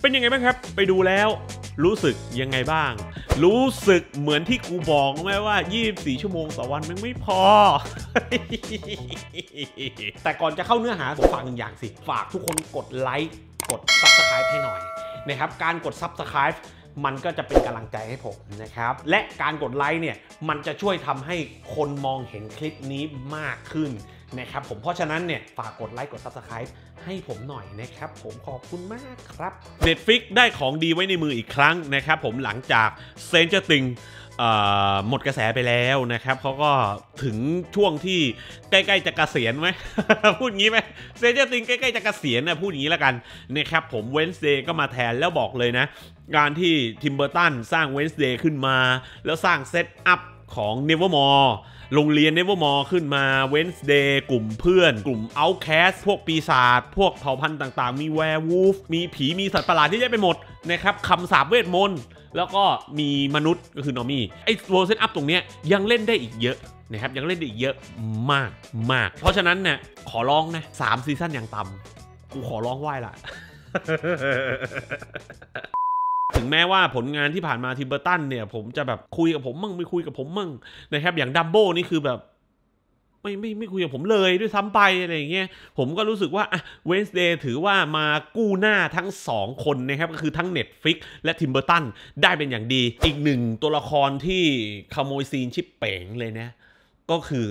เป็นยังไงบ้างครับ ไปดูแล้ว รู้สึกยังไงบ้าง รู้สึกเหมือนที่กูบอกไหมว่า 24 ชั่วโมงต่อวันมันไม่พอ แต่ก่อนจะเข้าเนื้อหาผมฝากหนึ่งอย่างสิ ฝากทุกคนกดไลค์ กด subscribe ให้หน่อยนะครับ การกด subscribe มันก็จะเป็นกำลังใจให้ผมนะครับ และการกดไลค์เนี่ยมันจะช่วยทำให้คนมองเห็นคลิปนี้มากขึ้นนะครับ ผมเพราะฉะนั้นเนี่ยฝากกดไลค์กด Subscribe ให้ผมหน่อยนะครับ ผมขอบคุณมากครับ Netflix ได้ของดีไว้ในมืออีกครั้งนะครับ ผมหลังจากเซนเจอร์ติงหมดกระแสไปแล้วนะครับเขาก็ถึงช่วงที่ใกล้ๆ จะกะเกษียณไหมพูดงี้ไหมเซนเจอร์ติงใกล้ๆจะกะเกษียณนะพูดงี้แล้วกัน นะครับผมเวนส์เดย์ก็มาแทนแล้วบอกเลยนะ การที่ทิมเบอร์ตันสร้างเวนส์เดย์ขึ้นมาแล้วสร้างเซตอัพของเนเวอร์มอร์โรงเรียนเนเวอร์มอขึ้นมาเวนส์เดย์กลุ่มเพื่อน กลุ่มเอาแคส พวกปีศาจพวกเผ่าพันธุ์ต่างๆมีแวร์วูฟมีผีมีสัตว์ประหลาดที่แยะไปหมดนะครับคำสาบเวทมนต์ แล้วก็มีมนุษย์ก็คือ นอมี่ไอ้โวลเซตอัพตรงเนี้ยยังเล่นได้อีกเยอะนะครับยังเล่นได้อีกเยอะมากมากเพราะฉะนั้นเนี่ยขอร้องนะสามซีซั่นอย่างต่ำกูขอร้องไหว้ละถึงแม้ว่า ผลงานที่ผ่านมาทิมเบอร์ตันเนี่ย ผมจะแบบคุยกับผมมั่งไม่คุยกับผมมั่งนะครับ อย่างดัมโบ้นี่คือแบบ ไม่ไม่ไม่คุยกับผมเลย ด้วยซ้ำไป อะไรอย่างเงี้ย ผมก็รู้สึกว่าเวนส์เดย์ถือว่ามากู้หน้าทั้ง2คนนะครับ ก็คือทั้ง Netflix และทิมเบอร์ตันได้เป็นอย่างดี อีกหนึ่งตัวละครที่ขโมยซีนชิปเป๋งเลยนะ ก็คือ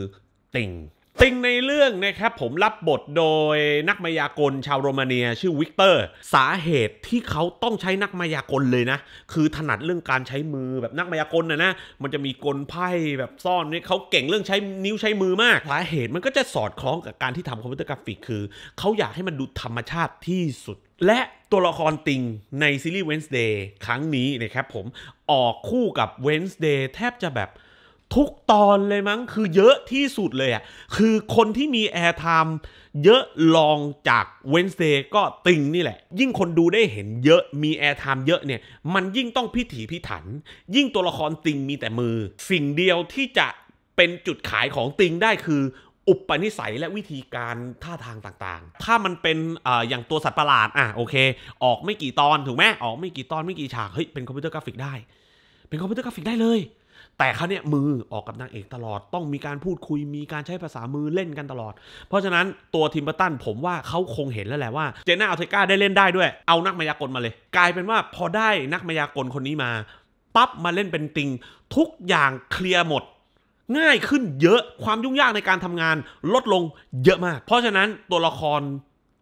ติ่งติงในเรื่องนะครับผมรับบทโดยนักมายากลชาวโรมาเนีย ชื่อวิกเตอร์ สาเหตุที่เขาต้องใช้นักมายากลเลยนะ คือถนัดเรื่องการใช้มือแบบนักมายากลนะนะมันจะมีกลไพ่แบบซ่อนนี่เขาเก่งเรื่องใช้นิ้วใช้มือมากสาเหตุมันก็จะสอดคล้องกับการที่ทำคอมพิวเตอร์กราฟิกคือ เขาอยากให้มันดูธรรมชาติที่สุด และตัวละครติง ในซีรีส์ Wednesday ครั้งนี้นะครับผมออกคู่กับ Wednesday แทบจะแบบทุกตอนเลยมั้ง คือเยอะที่สุดเลยอ่ะคือคนที่มีแอร์ไทม์เยอะลองจากเวนเซก็ติงนี่แหละ ยิ่งคนดูได้เห็นเยอะมีแอร์ไทม์เยอะเนี่ยมันยิ่งต้องพิถีพิถัน ยิ่งตัวละครติงมีแต่มือ สิ่งเดียวที่จะเป็นจุดขายของติงได้คืออุปนิสัยและวิธีการท่าทางต่างๆ ถ้ามันเป็นออย่างตัวสัตว์ประหลาดอ่ะโอเคออกไม่กี่ตอนถูกไหมออกไม่กี่ตอนไม่กี่ฉากเฮ้ยเป็นคอมพิวเตอร์กราฟิกได้ เป็นคอมพิวเตอร์กราฟิกได้เลยแต่เขาเนี่ยมือออกกับนางเอกตลอดต้องมีการพูดคุยมีการใช้ภาษามือเล่นกันตลอด เพราะฉะนั้นตัวทิมเบอร์ตันผมว่าเขาคงเห็นแล้วแหละว่าเจน่าอัลเทกาได้เล่นได้ด้วย เอานักมายากลมาเลย กลายเป็นว่าพอได้นักมายากลคนนี้มา ปั๊บมาเล่นเป็นติง ทุกอย่างเคลียร์หมด ง่ายขึ้นเยอะความยุ่งยากในการทำงานลดลงเยอะมาก เพราะฉะนั้นตัวละคร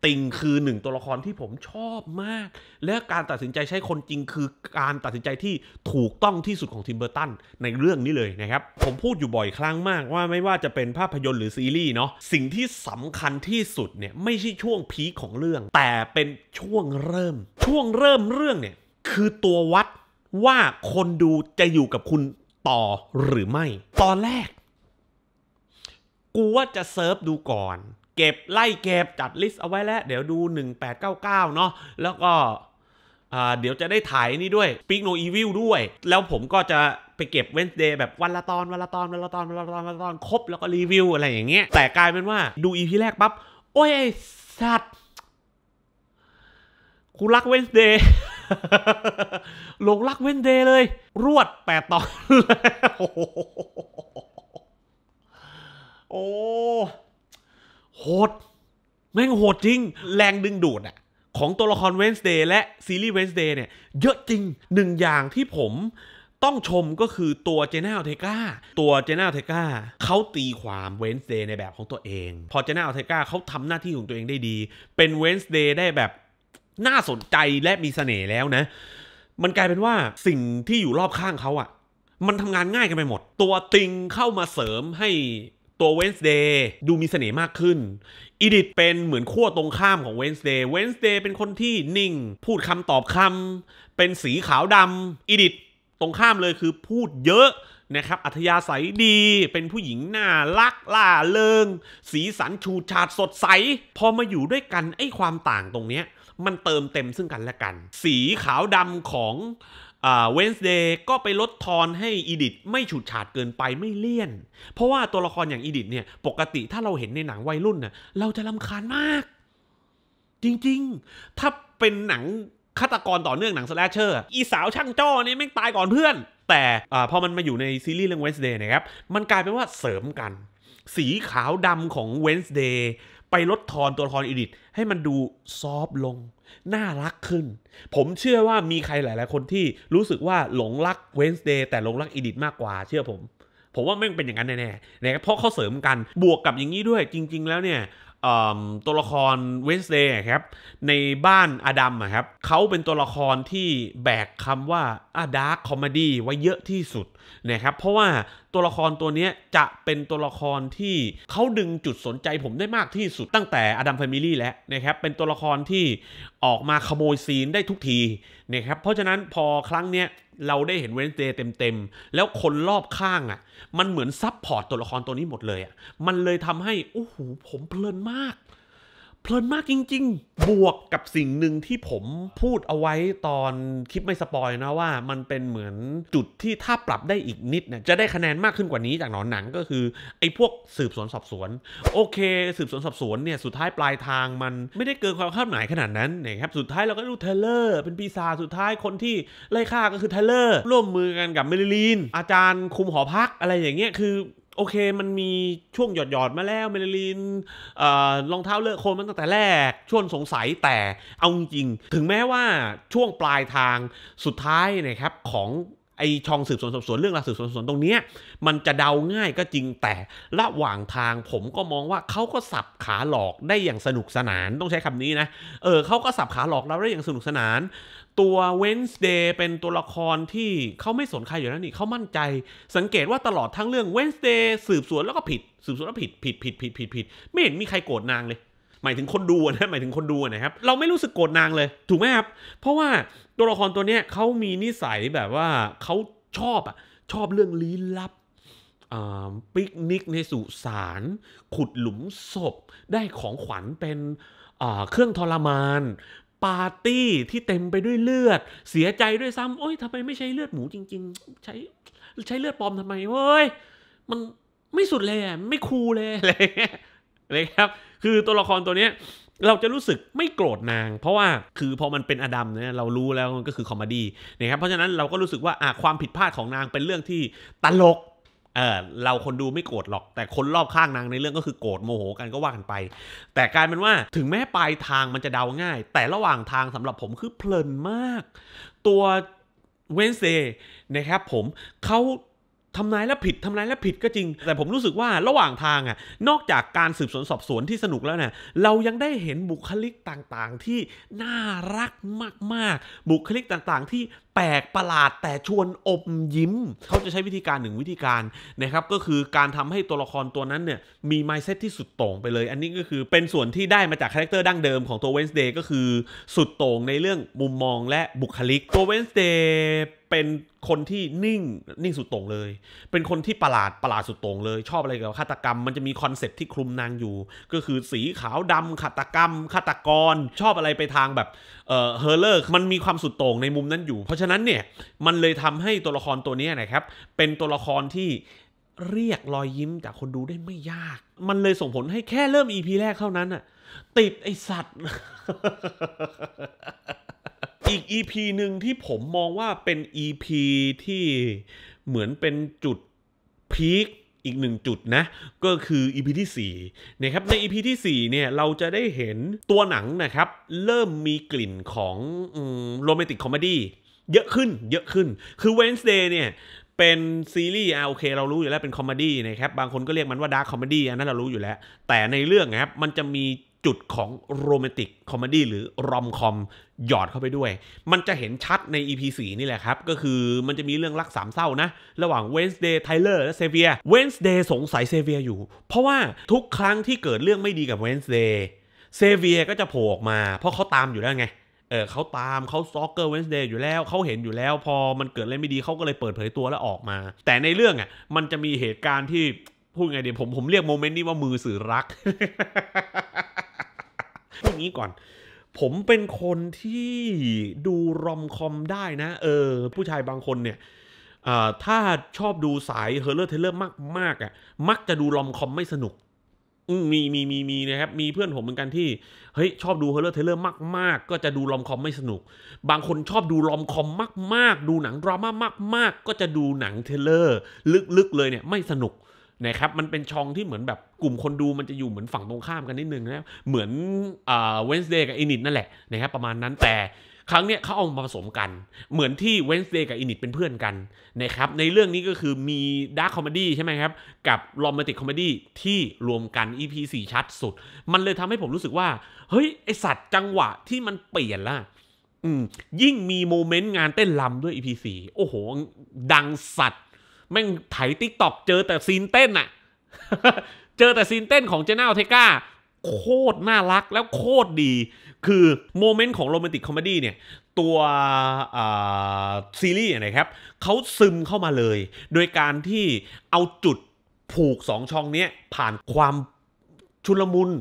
ติงคือหนึ่งตัวละครที่ผมชอบมาก และการตัดสินใจใช้คนจริงคือการตัดสินใจที่ถูกต้องที่สุดของทิมเบอร์ตันในเรื่องนี้เลยนะครับผมพูดอยู่บ่อยครั้งมาก ว่าไม่ว่าจะเป็นภาพยนตร์หรือซีรีส์เนาะสิ่งที่สำคัญที่สุดเนี่ยไม่ใช่ช่วงพีคของเรื่อง แต่เป็นช่วงเริ่ม ช่วงเริ่มเรื่องเนี่ยคือตัววัดว่าคนดูจะอยู่กับคุณต่อหรือไม่ ตอนแรกกูว่าจะเซิร์ฟดูก่อนเก็บไล่เก็บจัดลิสต์เอาไว้แล้วเดี๋ยวดู 1899 เนาะแล้วก็เดี๋ยวจะได้ถ่ายนี่ด้วย Speak No Evil ด้วยแล้วผมก็จะไปเก็บเวนเดย์แบบวันละตอนวันละตอนวันละตอนวันละตอนวันละตอนครบแล้วก็รีวิวอะไรอย่างเงี้ยแต่กลายเป็นว่าดูอีพีแรกปั๊บโอ้ยไอสัตว์กูรักเวนเดย์หลงรักเวนเดย์เลย รวดแปดตอนโอ้โหดแม่งโหดจริง แรงดึงดูดอะของตัวละครเวนส์เดย์และซีรีส์เวนส์เดย์เนี่ย เยอะจริงหนึ่งอย่างที่ผมต้องชมก็คือตัวเจน่าเทกาตัวเจน่าเทกาเขาตีความเวนส์เดย์ในแบบของตัวเองพอเจน่าเทกาเขาทำหน้าที่ของตัวเองได้ดีเป็นเวนส์เดย์ได้แบบน่าสนใจและมีเสน่ห์แล้วนะมันกลายเป็นว่าสิ่งที่อยู่รอบข้างเขาอะมันทำงานง่ายกันไปหมด ตัวติงเข้ามาเสริมให้ตัว Wednesday ดูมีเสน่ห์มากขึ้นอีดิทเป็นเหมือนขั้วตรงข้ามของ Wednesday Wednesday เป็นคนที่นิ่ง พูดคำตอบคำ เป็นสีขาวดำอีดิทตรงข้ามเลยคือพูดเยอะ นะครับ อัธยาศัยดี เป็นผู้หญิงน่ารักล่าเริง สีสันชูชาดสดใส พอมาอยู่ด้วยกัน ไอ้ความต่างตรงเนี้ยมันเติมเต็มซึ่งกันและกัน สีขาวดำของเวนส์เดย์ก็ไปลดทอนให้อีดิทไม่ฉูดฉาดเกินไปไม่เลี่ยน เพราะว่าตัวละครอย่างอีดิทเนี่ยปกติถ้าเราเห็นในหนังวัยรุ่นน่ะเราจะลำคาญมาก จริงๆ ถ้าเป็นหนังฆาตกรต่อเนื่องหนังสแลชเชอร์อีสาวช่างจ้อนี่ไม่ตายก่อนเพื่อน แต่อพอมันมาอยู่ในซีรีส์เรื่องเวนส์เดย์นะครับ มันกลายเป็นว่าเสริมกัน สีขาวดำของเวนส์เดย์ไปลดทอนตัวละครอิดิทให้มันดูซอฟลง น่ารักขึ้น ผมเชื่อว่ามีใครหลายๆคนที่รู้สึกว่าหลงรักเวนส์เดย์แต่หลงรักอิดิทมากกว่า เชื่อผม ผมว่าแม่งเป็นอย่างนั้นแน่ๆนเพราะเขาเสริมกันบวกกับอย่างนี้ด้วยจริง ๆแล้วเนี่ยตัวละครเวนส์เดย์ครับในบ้านอดัมครับเขาเป็นตัวละครที่แบกคำว่าอาดาร์คคอมดี้ไว้เยอะที่สุดนะครับเพราะว่าตัวละครตัวนี้จะเป็นตัวละครที่เขาดึงจุดสนใจผมได้มากที่สุดตั้งแต่อดัมแฟมิลี่แล้วนะครับเป็นตัวละครที่ออกมาขโมยซีนได้ทุกทีนะครับ เพราะฉะนั้นพอครั้งเนี้ย เราได้เห็นเวนเดย์เต็มๆ แล้วคนรอบข้างอะ่ะ มันเหมือนซับพอร์ตตัวละครตัวนี้หมดเลยอะ่ะ มันเลยทำให้โอ้โหผมเพลินมากเพลินมากจริงๆ บวกกับสิ่งหนึ่งที่ผมพูดเอาไว้ตอนคลิปไม่สปอยนะว่า มันเป็นเหมือนจุดที่ถ้าปรับได้อีกนิดเนี่ยจะได้คะแนนมากขึ้นกว่านี้จากหนอนหนังก็คือ ไอ้พวกสืบสวนสอบสวนโอเคสืบสวนสอบสวนเนี่ยสุดท้ายปลายทางมันไม่ได้เกินความคาดหมายขนาดนั้นนะครับสุดท้ายเราก็ดูเทเลอร์เป็นปีศาจสุดท้ายคนที่ไล่ฆ่าก็คือเทเลอร์ร่วมมือกันกับเมลลีนอาจารย์คุมหอพักอะไรอย่างเงี้ยคือโอเค มันมีช่วงหยอดหยอดมาแล้วเมลลิน รองเท้าเลอะโคลนมันตั้งแต่แรก ช่วงสงสัยแต่เอาจริง ถึงแม้ว่าช่วงปลายทางสุดท้ายนะครับของไอช่องสืบสวนสอบสวนเรื่องราวสืบสวนสอบสวนตรงนี้มันจะเดาง่ายก็จริงแต่ระหว่างทางผมก็มองว่าเขาก็สับขาหลอกได้อย่างสนุกสนานต้องใช้คำนี้นะ เออเขาก็สับขาหลอกเราได้อย่างสนุกสนานตัวเวนส์เดย์เป็นตัวละครที่เขาไม่สนใครอยู่แล้วนี่เขามั่นใจ สังเกตว่าตลอดทั้งเรื่องเวนส์เดย์สืบสวนแล้วก็ผิดสืบสวนแล้วผิดผิดผิดผิดผิดผิดไม่เห็นมีใครโกรธนางเลย หมายถึงคนดูนะหมายถึงคนดูนะครับเราไม่รู้สึกโกรธนางเลยถูกไหมครับเพราะว่าตัวละครตัวเนี้ยเขามีนิสัยแบบว่าเขาชอบอ่ะชอบเรื่องลี้ลับปิกนิกในสุสานขุดหลุมศพได้ของขวัญเป็นเครื่องทรมานปาร์ตี้ที่เต็มไปด้วยเลือด เสียใจด้วยซ้ำโอ้ยทำไมไม่ใช้เลือดหมูจริงๆ ใช้ใช้เลือดปลอมทำไมเอ้ยมันไม่สุดเลยไม่คูลเลยอะไรเงี้ยนะครับ คือตัวละครตัวเนี้ยเราจะรู้สึกไม่โกรธนาง เพราะว่าคือพอมันเป็นอดัมเนี่ยเรารู้แล้วมันก็คือคอมเมดี้นะครับเพราะฉะนั้นเราก็รู้สึกว่าความผิดพลาดของนางเป็นเรื่องที่ตลกเออเราคนดูไม่โกรธหรอก แต่คนรอบข้างนางในเรื่องก็คือโกรธโมโหกันก็ว่ากันไป แต่กลายเป็นว่าถึงแม้ปลายทางมันจะเดาง่าย แต่ระหว่างทางสำหรับผมคือเพลินมาก ตัวเวนเซ่นะครับผมเขาทำนายและผิดทำนายและผิดก็จริง แต่ผมรู้สึกว่าระหว่างทางอ่ะนอกจากการสืบสวนสอบสวนที่สนุกแล้วเนี่ยเรายังได้เห็นบุคลิกต่างๆ ที่น่ารักมากๆ บุคลิกต่างๆที่แปลกประหลาดแต่ชวนอบยิ้มเขาจะใช้วิธีการหนึ่งวิธีการนะครับก็คือการทำให้ตัวละครตัวนั้นเนี่ยมีไมซ์เซ็ตที่สุดโต่งไปเลย อันนี้ก็คือเป็นส่วนที่ได้มาจากคาแรคเตอร์ดั้งเดิมของตัวเวนส์เดย์ก็คือสุดโต่งในเรื่องมุมมองและบุคลิกตัวเวนส์เดย์เป็นคนที่นิ่งนิ่งสุดตรงเลย เป็นคนที่ประหลาดประหลาดสุดตรงเลย ชอบอะไรกับฆาตกรรมมันจะมีคอนเซ็ปที่คลุมนางอยู่ ก็คือสีขาวดำฆาตกรรมฆาตกรชอบอะไรไปทางแบบเออเฮอร์เลอร์มันมีความสุดตรงในมุมนั้นอยู่เพราะฉะะฉะนั้นเนี่ยมันเลยทำให้ตัวละครตัวนี้นะครับ เป็นตัวละครที่เรียกรอยยิ้มจากคนดูได้ไม่ยาก มันเลยส่งผลให้แค่เริ่มอีพีแรกเท่านั้นอะติดไอสัตว์ อีกอีพีหนึ่งที่ผมมองว่าเป็นอีพีที่เหมือนเป็นจุดพีคอีกหนึ่งจุดนะก็คืออีพีที่4นะครับในอีพีที่4เนี่ยเราจะได้เห็นตัวหนังนะครับ เริ่มมีกลิ่นของโรแมนติกคอมเมดี้เยอะขึ้น เยอะขึ้น คือ Wednesday เนี่ย เป็นซีรีส์อ่ะโอเคเรารู้อยู่แล้ว เป็นคอมเมดี้นะครับ บางคนก็เรียกมันว่าดาร์คคอมเมดี้อันนั้นเรารู้อยู่แล้ว แต่ในเรื่องนะครับ มันจะมีจุดของโรแมนติกคอมเมดี้หรือรอมคอมหยอดเข้าไปด้วย มันจะเห็นชัดใน EP 4นี่แหละครับ ก็คือมันจะมีเรื่องรักสามเศร้านะ ระหว่าง Wednesday Tyler และ Xavier Wednesday สงสัย Xavier อยู่ เพราะว่าทุกครั้งที่เกิดเรื่องไม่ดีกับ Wednesday Xavier ก็จะโผล่ออกมาเพราะเขาตามอยู่แล้วไงเออเขาตามเขาซ็อกเกอร์เวนส์เดย์อยู่แล้วเขาเห็นอยู่แล้ว พอมันเกิดอะไรไม่ดีเขาก็เลยเปิดเผยตัวแล้วออกมา แต่ในเรื่องอ่ะมันจะมีเหตุการณ์ที่พูดไงเดี๋ยวผมผมเรียกโมเมนต์นี้ว่ามือสื่อรักย่างี้ก่อน ผมเป็นคนที่ดูรอมคอมได้นะ เออ ผู้ชายบางคนเนี่ยถ้าชอบดูสายเฮอร์เลอร์เทเลอร์มากๆ อ่ะ มักจะดูรอมคอมไม่สนุกมีมีมีมีนะครับมีเพื่อนผมเหมือนกันที่เฮ้ยชอบดูฮอลเลอร์เทเลอร์มากมากก็จะดูลอมคอมไม่สนุก บางคนชอบดูลอมคอมมากมากดูหนังดราม่ามากาก็จะดูหนังเทเลอร์ลึกๆเลยเนี่ยไม่สนุกนะครับมันเป็นช่องที่เหมือนแบบกลุ่มคนดูมันจะอยู่เหมือนฝั่งตรงข้ามกันนิดนึงนะเหมือนอ่าเวนส์เดย์กับอินิตนั่นแหละนะครับประมาณนั้นแต่ครั้งเนี้ยเขาเอามาผสมกันเหมือนที่เวนส์เดย์กับอินิตเป็นเพื่อนกันนะครับในเรื่องนี้ก็คือมีดาร์คคอมดี้ใช่ไหมครับ กับโรแมนติกคอมดี้ที่รวมกัน EP 4ชัดสุด มันเลยทำให้ผมรู้สึกว่า เฮ้ย ไอสัตว์จังหวะที่มันเปลี่ยนละยิ่งมีโมเมนต์งานเต้นลำด้วย EP 4โอ้โห ดังสัตว์แม่งไถติ๊กตอกเจอแต่ซีนเต้นอะเจอแต่ซีนเต้นของเจน่าเทก้าโคตรน่ารักแล้วโคตรดีคือ โมเมนต์ ของโรแมนติกคอมเมดี้เนี่ย ตัวซีรีส์นะครับเขาซึมเข้ามาเลย โดยการที่เอาจุดผูกสองช่องนี้ผ่านความชุลมุน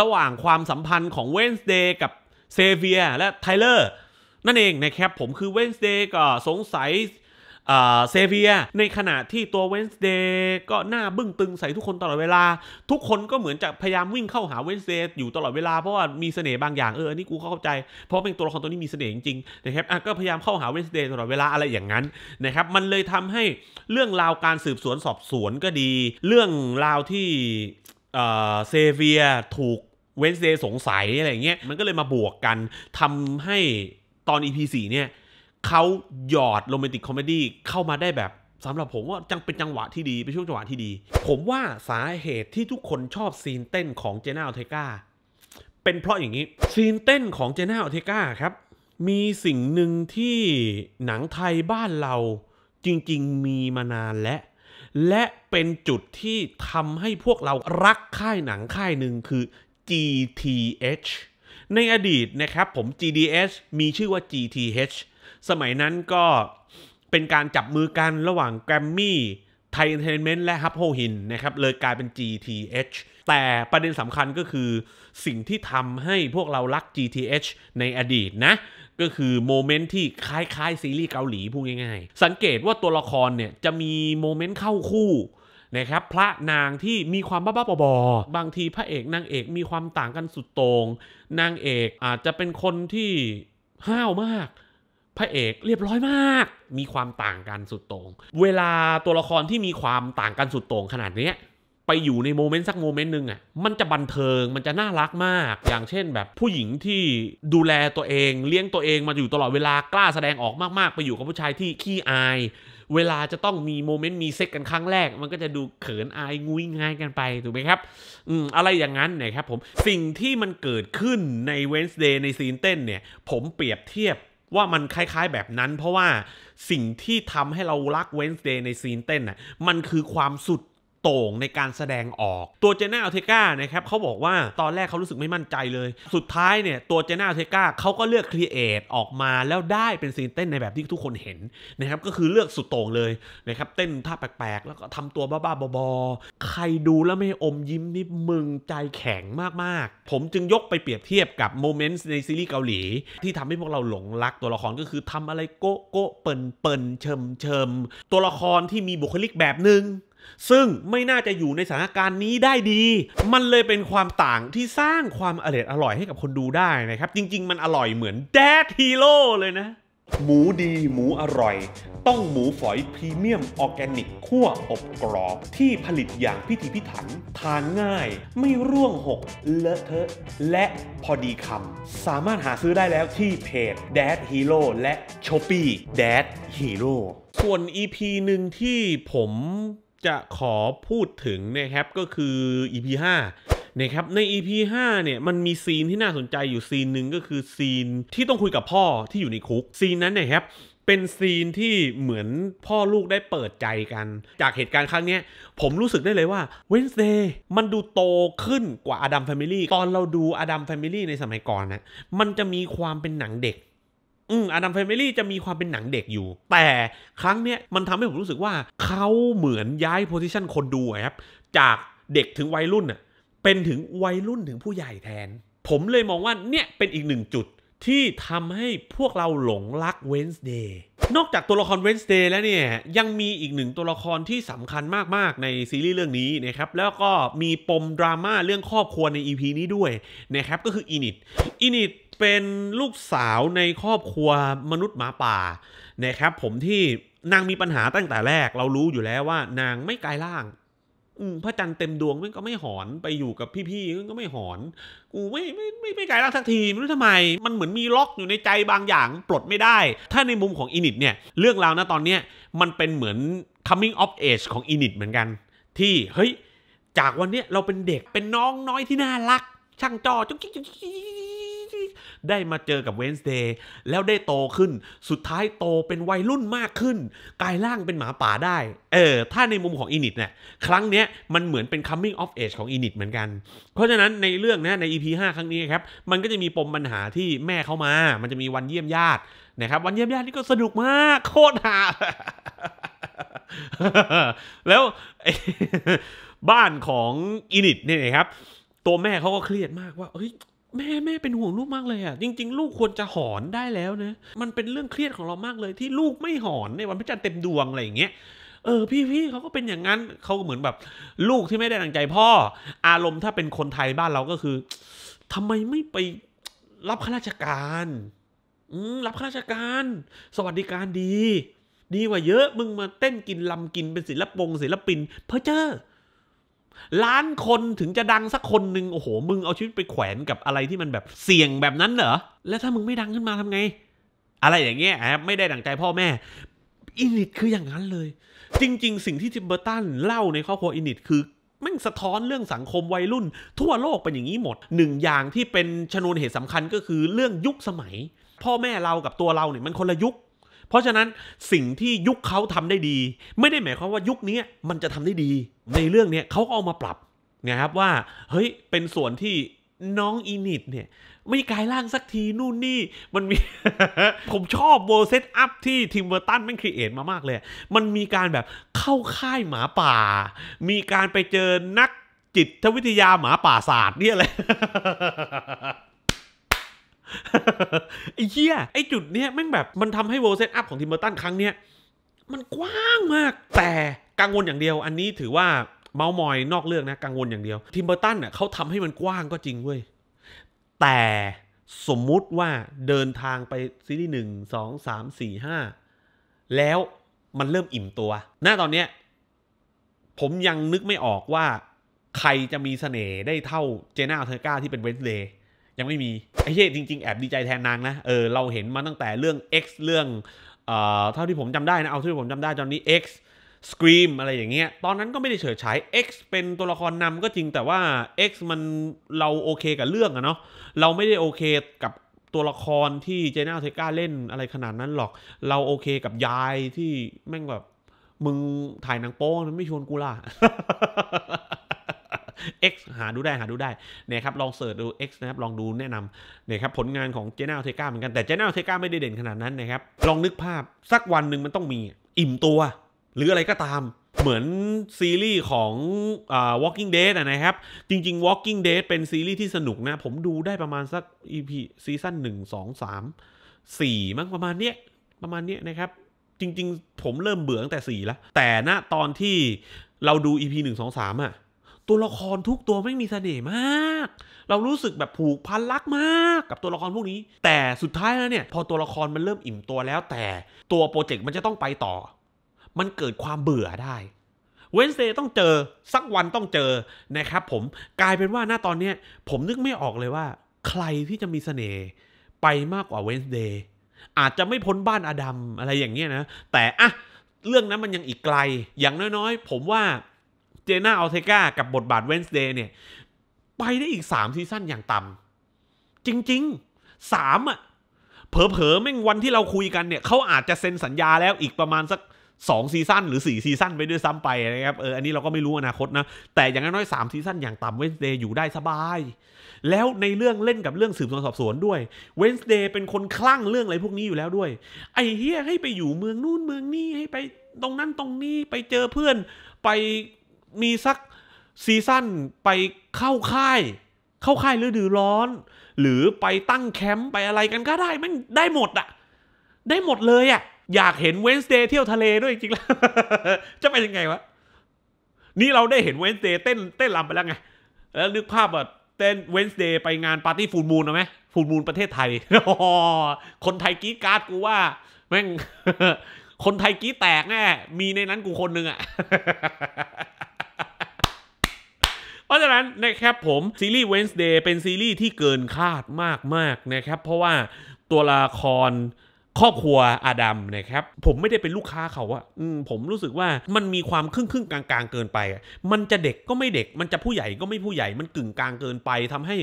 ระหว่างความสัมพันธ์ของเวนส์เดย์กับเซเวียและไทเลอร์นั่นเองนะครับ ผมคือเวนส์เดย์ก็สงสัยเซเวียในขณะที่ตัวเวนส์เดย์ก็หน้าบึ้งตึงใส่ทุกคนตลอดเวลา ทุกคนก็เหมือนจะพยายามวิ่งเข้าหาเวนส์เดย์อยู่ตลอดเวลาเพราะว่ามีเสน่ห์บางอย่างเอออันนี้กูเข้าใจเพราะเป็นตัวละครตัวนี้มีเสน่ห์จริงๆนะครับก็พยายามเข้าหาเวนส์เดย์ตลอดเวลาอะไรอย่างนั้นนะครับมันเลยทำให้เรื่องราวการสืบสวนสอบสวนก็ดี เรื่องราวที่เซเวียถูกเวนส์เดย์สงสัยอะไรเงี้ยมันก็เลยมาบวกกันทำให้ตอน EP 4เนี่ยเขาหยอดโรแมนติกคอมเมดี้เข้ามาได้แบบสำหรับผมว่าจังเป็นจังหวะที่ดี เป็นช่วงจังหวะที่ดี ผมว่าสาเหตุที่ทุกคนชอบซีนเต้นของเจน่าอเทกาเป็นเพราะอย่างนี้ซีนเต้นของเจน่าอเทกาครับ มีสิ่งหนึ่งที่หนังไทยบ้านเราจริงๆ มีมานานและ และเป็นจุดที่ทำให้พวกเรารักค่ายหนังค่ายหนึ่งคือ GTH ในอดีตนะครับผม GDS มีชื่อว่า GTH สมัยนั้นก็เป็นการจับมือกันระหว่างแกรมมี่ไทยเอนเตอร์เทนเมนต์และฮับโฮฮินนะครับเลยกลายเป็น GTH แต่ประเด็นสำคัญก็คือสิ่งที่ทำให้พวกเรารัก GTH ในอดีตนะ ก็คือโมเมนต์ที่คล้ายๆ ซีรีส์เกาหลี พูดง่ายๆสังเกตว่าตัวละครเนี่ยจะมีโมเมนต์เข้าคู่นะครับพระนางที่มีความบ้าๆบอบางทีพระเอกนางเอกมีความต่างกันสุดโตง่งนางเอกอาจจะเป็นคนที่ห้าวมากพระเอกเรียบร้อยมาก มีความต่างกันสุดโต่งเวลาตัวละครที่มีความต่างกันสุดโต่งขนาดนี้ไปอยู่ในโมเมนต์สักโมเมนต์หนึ่งอ่ะมันจะบันเทิง มันจะน่ารักมาก อย่างเช่น แบบผู้หญิงที่ดูแลตัวเอง เลี้ยงตัวเองมาอยู่ตลอดเวลา กล้าแสดงออกมากๆไปอยู่กับผู้ชายที่ขี้อาย เวลาจะต้องมีโมเมนต์มีเซ็กกันครั้งแรก มันก็จะดูเขินอายงุ้ยง่ายกันไปถูกไหมครับ อืมอะไรอย่างนั้นนะครับผม สิ่งที่มันเกิดขึ้นใน Wednesday ในซีนเต้นเนี่ย ผมเปรียบเทียบว่ามันคล้ายๆแบบนั้นเพราะว่าสิ่งที่ทำให้เรารักเวนส์เดย์ในซีนเต้นน่ะมันคือความสุดโต่งในการแสดงออกตัวเจน่าอัลเทกานะครับเขาบอกว่าตอนแรกเขารู้สึกไม่มั่นใจเลย สุดท้ายเนี่ย ตัวเจน่าอัลเทกาเขาก็เลือกครีเอทออกมาแล้วได้เป็นซีนเต้นในแบบที่ทุกคนเห็นนะครับก็คือเลือกสุดโต่งเลยนะครับเต้นท่าแปลกๆ แล้วก็ทำตัวบ้าๆบอๆใครดูแล้วไม่อมยิ้มนี่มึง ใจแข็งมากๆ ผมจึงยกไปเปรียบเทียบกับโมเมนต์ในซีรีส์เกาหลีที่ทำให้พวกเราหลงรักตัวละครก็คือทำอะไรโกโก้เปิ่นเปิ่นเชิมเชิมตัวละครที่มีบุคลิกแบบหนึ่งซึ่งไม่น่าจะอยู่ในสถานการณ์นี้ได้ดี มันเลยเป็นความต่างที่สร้างความอร่อยอร่อยให้กับคนดูได้นะครับ จริงๆ มันอร่อยเหมือนแดดฮีโร่เลยนะ หมูดีหมูอร่อย ต้องหมูฝอยพรีเมียมออแกนิกคั่วอบกรอบที่ผลิตอย่างพิถีพิถัน ทานง่าย ไม่ร่วงหกเลอะเทอะและพอดีคำ สามารถหาซื้อได้แล้วที่เพจแด d ฮีโร่และช h อปปี้แด h ฮีโร่ส่วน EP หนึ่งที่ผมจะขอพูดถึงนะครับก็คือ EP 5นะครับ ใน EP 5เนี่ยมันมีซีนที่น่าสนใจอยู่ซีนหนึ่งก็คือซีนที่ต้องคุยกับพ่อที่อยู่ในคุกซีนนั้นนะครับ เป็นซีนที่เหมือนพ่อลูกได้เปิดใจกัน จากเหตุการณ์ครั้งนี้ ผมรู้สึกได้เลยว่าเวนส์เดย์มันดูโตขึ้นกว่าอดัมแฟมิลี่ตอนเราดูอดัมแฟมิลี่ในสมัยก่อนน่ะมันจะมีความเป็นหนังเด็กอืมอดัมแฟมิลี่จะมีความเป็นหนังเด็กอยู่ แต่ครั้งเนี้ยมันทำให้ผมรู้สึกว่าเขาเหมือนย้ายโพสิชันคนดูครับจากเด็กถึงวัยรุ่นอ่ะ เป็นถึงวัยรุ่นถึงผู้ใหญ่แทน ผมเลยมองว่าเนี่ยเป็นอีกหนึ่งจุดที่ทำให้พวกเราหลงรักเวนส์เดย์นอกจากตัวละครเวนส์เดย์แล้วเนี่ย ยังมีอีกหนึ่งตัวละครที่สำคัญมากๆ ในซีรีส์เรื่องนี้นะครับ แล้วก็มีปมดราม่าเรื่องครอบครัวใน EP นี้ด้วยนะครับก็คืออินิตอินิตเป็นลูกสาวในครอบครัวมนุษย์หมาป่านะครับผมที่นางมีปัญหาตั้งแต่แรกเรารู้อยู่แล้วว่านางไม่กลายร่างพระจันทร์เต็มดวงมันก็ไม่หอนไปอยู่กับพี่ๆมันก็ไม่หอนกูไม่ไม่ไม่ไม่กลายร่างสักทีไม่รู้ทำไม มันเหมือนมีล็อกอยู่ในใจบางอย่างปลดไม่ได้ ถ้าในมุมของอินิตเนี่ยเรื่องราวนะตอนเนี้ยมันเป็นเหมือน coming of age ของอินิตเหมือนกัน ที่เฮ้ยจากวันเนี้ยเราเป็นเด็กเป็นน้องน้อยที่น่ารัก ช่างจอจุ๊กจิ๊กได้มาเจอกับเวนส์เดย์แล้วได้โตขึ้น สุดท้ายโตเป็นวัยรุ่นมากขึ้นกายร่างเป็นหมาป่าได้เออถ้าในมุมของอินิตเนี่ยครั้งเนี้ยมันเหมือนเป็น coming of age ของอินิตเหมือนกัน เพราะฉะนั้นในเรื่องนะใน EP 5 ครั้งนี้ครับ มันก็จะมีปมปัญหาที่แม่เข้ามา มันจะมีวันเยี่ยมญาตินะครับวันเยี่ยมญาตินี่ก็สนุกมากโคตรหาแล้วบ้านของอินิตเนี่ยนะครับตัวแม่เขาก็เครียดมากว่าเฮ้ยแม่แม่เป็นห่วงลูกมากเลยอ่ะ จริงๆลูกควรจะหอนได้แล้วนะมันเป็นเรื่องเครียดของเรามากเลย ที่ลูกไม่หอนในวันพระจันทร์เต็มดวงอะไรอย่างเงี้ยเออพี่พี่เขาก็เป็นอย่างนั้นเขาเหมือนแบบ ลูกที่ไม่ได้ดังใจ พ่ออารมณ์ถ้าเป็นคนไทยบ้านเราก็คือ ทำไมไม่ไปรับข้าราชการ อืมรับข้าราชการ สวัสดิการดี ดีกว่าเยอะมึงมาเต้นกินลำกินเป็นศิลปงศิลปินเพอเจอล้านคนถึงจะดังสักคนหนึ่งโอ้โห มึงเอาชีวิตไปแขวนกับอะไรที่มันแบบเสี่ยงแบบนั้นเหรอ แล้วถ้ามึงไม่ดังขึ้นมาทำไง อะไรอย่างเงี้ยไม่ได้ดังใจพ่อแม่ อินิตคืออย่างนั้นเลย จริงๆ สิ่งที่จิมเบอร์ตันเล่าในครอบครัวอินิต คือมันสะท้อนเรื่องสังคมวัยรุ่น ทั่วโลกเป็นอย่างนี้หมด หนึ่งอย่างที่เป็นชนวนเหตุสำคัญก็คือเรื่องยุคสมัย พ่อแม่เรากับตัวเราเนี่ยมันคนละยุคเพราะฉะนั้นสิ่งที่ยุคเขาทำได้ดี ไม่ได้หมายความว่ายุคนี้มันจะทำได้ดีในเรื่องเนี้ยเขาก็เอามาปรับนะครับว่า เฮ้ย เป็นส่วนที่น้องอินิตเนี่ย ไม่กลายร่างสักที นู่นนี่ มันมี ผมชอบเวอร์เซตอัพที่ทิมเบอร์ตันมันครีเอทมามากเลย มันมีการแบบเข้าค่ายหมาป่า มีการไปเจอนักจิตวิทยาหมาป่าศาสตร์เนี่ยเลยไอ้เหี้ยไอ้จุดเนี้ยแม่งแบบมันทำให้เวอร์เซตอัพของทิมเบอร์ตันครั้งเนี้ย มันกว้างมากังวลอย่างเดียว อันนี้ถือว่าเมาส์มอยนอกเรื่องนะกังวลอย่างเดียวทิมเบอร์ตันเนี่ยเขาทำให้มันกว้างก็จริงเว้ยแต่สมมุติว่าเดินทางไปซีรีส์หนึ่งสองสามสี่ห้าแล้วมันเริ่มอิ่มตัว หน้าตอนเนี้ยผมยังนึกไม่ออกว่าใครจะมีเสน่ห์ได้เท่าเจน่าเทอร์กาที่เป็นเวนเดย์ยังไม่มีไอ้เหี้ยจริงๆ แอบดีใจแทนนางนะเออเราเห็นมาตั้งแต่เรื่อง X เรื่องเอ่อเท่าที่ผมจำได้นะเอาที่ผมจำได้ตอนนี้ X สกรีมอะไรอย่างเงี้ย ตอนนั้นก็ไม่ได้เฉยฉาย X เป็นตัวละครนำก็จริง แต่ว่า X มันเราโอเคกับเรื่องอะเนาะ เราไม่ได้โอเคกับตัวละครที่เจน่าเทก้าเล่นอะไรขนาดนั้นหรอก เราโอเคกับยายที่แม่งแบบมึงถ่ายหนังโป้มันไม่ชวนกูล่ะ X หาดูได้หาดูได้นียครับ ลองเสิร์ชดู X นะครับ ลองดูแนะนำนียครับผลงานของเจน่าเทก้าเหมือนกัน แต่เจน่าเทก้าไม่ได้เด่นขนาดนั้นนะครับ ลองนึกภาพสักวันหนึ่งมันต้องมีอิ่มตัวหรืออะไรก็ตามเหมือนซีรีส์ของอ Walking Dead นะครับ จริงๆ Walking Dead เป็นซีรีส์ที่สนุกนะ ผมดูได้ประมาณสัก EP ซีซั่นหนึ่งสองสามสี่มั้งประมาณเนี้ยประมาณเนี้ยนะครับ จริงๆผมเริ่มเบื่อตั้งแต่สี่ลวแต่ณตอนที่เราดู EP หนึ่งสองสามอะตัวละครทุกตัวไม่มีเสน่ห์มาก เรารู้สึกแบบผูกพันรักมากกับตัวละครพวกนี้ แต่สุดท้ายแล้วเนี่ยพอตัวละครมันเริ่มอิ่มตัวแล้ว แต่ตัวโปรเจกต์มันจะต้องไปต่อมันเกิดความเบื่อได้ เวนเซต้องเจอสักวันต้องเจอนะครับผมกลายเป็นว่าหน้าตอนเนี้ยผมนึกไม่ออกเลยว่าใครที่จะมีเสน่ห์ไปมากกว่าเวนเดย์อาจจะไม่พ้นบ้านอดัมอะไรอย่างเงี้ยนะ แต่อะเรื่องนั้นมันยังอีกไกลอย่างน้อยๆ ผมว่าเจน่าอัลเทกากับบทบาทเวนส์เดย์เนี่ย ไปได้อีก3ซีซั่นอย่างต่ำจริงๆ3อ่ะเผลอๆแม่งวันที่เราคุยกันเนี่ยเขาอาจจะเซ็นสัญญาแล้วอีกประมาณสักสองซีซั่นหรือสี่ซีซั่นไปด้วยซ้ำไปนะครับเอออันนี้เราก็ไม่รู้อนาคตนะแต่อย่างน้อยๆมซีซั่นอย่างต่ำเวนส์เดย์อยู่ได้สบาย แล้วในเรื่องเล่นกับเรื่องสืบสวนสอบสวนด้วยเวนส์เดย์เป็นคนคลั่งเรื่องอะไรพวกนี้อยู่แล้วด้วย ไอ้เฮียให้ไปอยู่เมืองนู่นเมืองนี่ให้ไปตรงนั้นตรงนี้ไปเจอเพื่อน ไปมีซักซีซั่นไปเข้าค่าย เข้าค่ายฤดูร้อน หรือไปตั้งแคมป์ไปอะไรกันก็ได้มันได้หมดอะได้หมดเลยอะอยากเห็นเวนส์เดย์เที่ยวทะเลด้วยจริงแล้ว จะเป็นยังไงวะ นี่เราได้เห็นเวนส์เดย์เต้นเต้นลำไปแล้วไง แล้วนึกภาพแบบเต้นเวนส์เดย์ไปงานปาร์ตี้ฟูลมูนนะไหม ฟูลมูน ประเทศไทย คนไทยกี้การ์ดกูว่า แม่ง คนไทยกีแตกแน่ มีในนั้นกูคนหนึ่งอะเพราะฉะนั้นนะครับผมซีรีส์ Wednesday เป็นซีรีส์ที่เกินคาดมากๆนะครับ เพราะว่าตัวละครครอบครัวอาดัมนะครับ ผมไม่ได้เป็นลูกค้าเขาอะอผมรู้สึกว่ามันมีความครึ่งครึ่งกลางกลางเกินไป มันจะเด็กก็ไม่เด็กมันจะผู้ใหญ่ก็ไม่ผู้ใหญ่มันกึ่งกลางเกินไปทำให้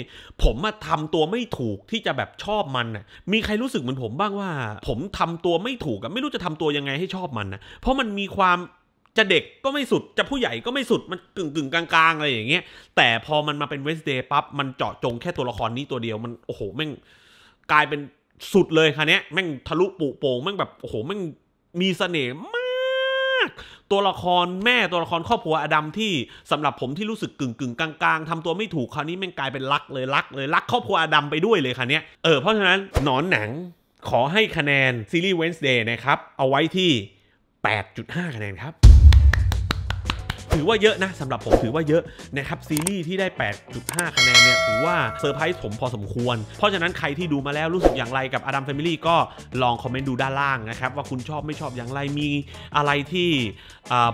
ผมมาทำตัวไม่ถูกที่จะแบบชอบมันมีใครรู้สึกเหมือนผมบ้างว่า ผมทำตัวไม่ถูกไม่รู้จะทำตัวยังไงให้ชอบมันนะเพราะมันมีความจะเด็กก็ไม่สุดจะผู้ใหญ่ก็ไม่สุดมันกึ่งกึ่งกลาง ๆ อะไรอย่างเงี้ย แต่พอมันมาเป็นเวสเดย์ปั๊บมันเจาะจงแค่ตัวละครนี้ตัวเดียวมัน โอ้โหแม่งกลายเป็นสุดเลยคันนี้แม่งทะลุปุโป่งแม่งแบบ โอ้โหแม่งมีเสน่ห์มาก ตัวละครแม่ตัวละครครอบครัวอดัมที่สำหรับผมที่รู้สึกกึ่งกึ่งกลางๆทำตัวไม่ถูกคราวนี้แม่งกลายเป็นรักเลยรักเลยรักครอบครัวอดัมไปด้วยเลยคันนี้เออเพราะฉะนั้น หนอนหนังขอให้คะแนนซีรีส์เวนส์เดย์นะครับ เอาไว้ที่ 8.5 คะแนนครับถือว่าเยอะนะสำหรับผมถือว่าเยอะนะครับซีรีส์ที่ได้ 8.5 คะแนนเนี่ยถือว่าเซอร์ไพรส์ผมพอสมควร เพราะฉะนั้นใครที่ดูมาแล้วรู้สึกอย่างไรกับอดัมแฟมิลี่ก็ลองคอมเมนต์ดูด้านล่างนะครับว่าคุณชอบไม่ชอบอย่างไรมีอะไรที่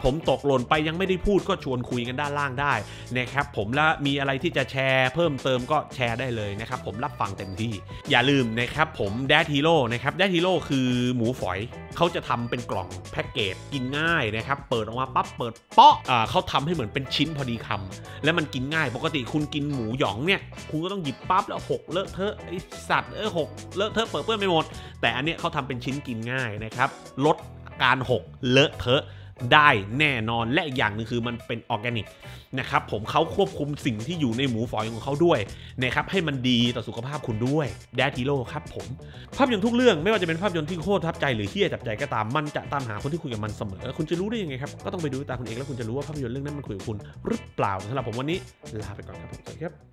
ผมตกหล่นไปยังไม่ได้พูดก็ชวนคุยกันด้านล่างได้นะครับผมและมีอะไรที่จะแชร์เพิ่มเติมก็แชร์ได้เลยนะครับผมรับฟังเต็มที่อย่าลืมนะครับผมแดดฮีโร่นะครับแดดฮีโร่คือหมูฝอยเขาจะทำเป็นกล่องแพ็กเกจกินง่ายนะครับเปิดออกมาปั๊บเปิดเปาะเขาทำให้เหมือนเป็นชิ้นพอดีคำ แล้วมันกินง่ายปกติคุณกินหมูหยองเนี่ย คุณก็ต้องหยิบปั๊บแล้วหกเลอะเทอะไอสัตว์เออหกเลอะเทอะเปื้อนไปหมด แต่อันเนี้ยเขาทำเป็นชิ้นกินง่ายนะครับ ลดการหกเลอะเทอะได้แน่นอนและอีกอย่างหนึ่งคือมันเป็นออร์แกนิกนะครับผมเขาควบคุมสิ่งที่อยู่ในหมูฝอยของเขาด้วย นะครับให้มันดีต่อสุขภาพคุณด้วยแดดฮีโร่ครับผม ภาพยนตร์ทุกเรื่องไม่ว่าจะเป็นภาพยนตร์ที่โคตรทับใจ หรือเฮี้ยจับใจก็ตามมันจะตามหาคนที่คุยกับมันเสมอ คุณจะรู้ได้ยังไงครับ ก็ต้องไปดูตาคุณเองแล้วคุณจะรู้ว่าภาพยนตร์เรื่องนั้นมันคุยกับคุณหรือเปล่าสำหรับผมวันนี้ลาไปก่อนครับผมสวัสดีครับ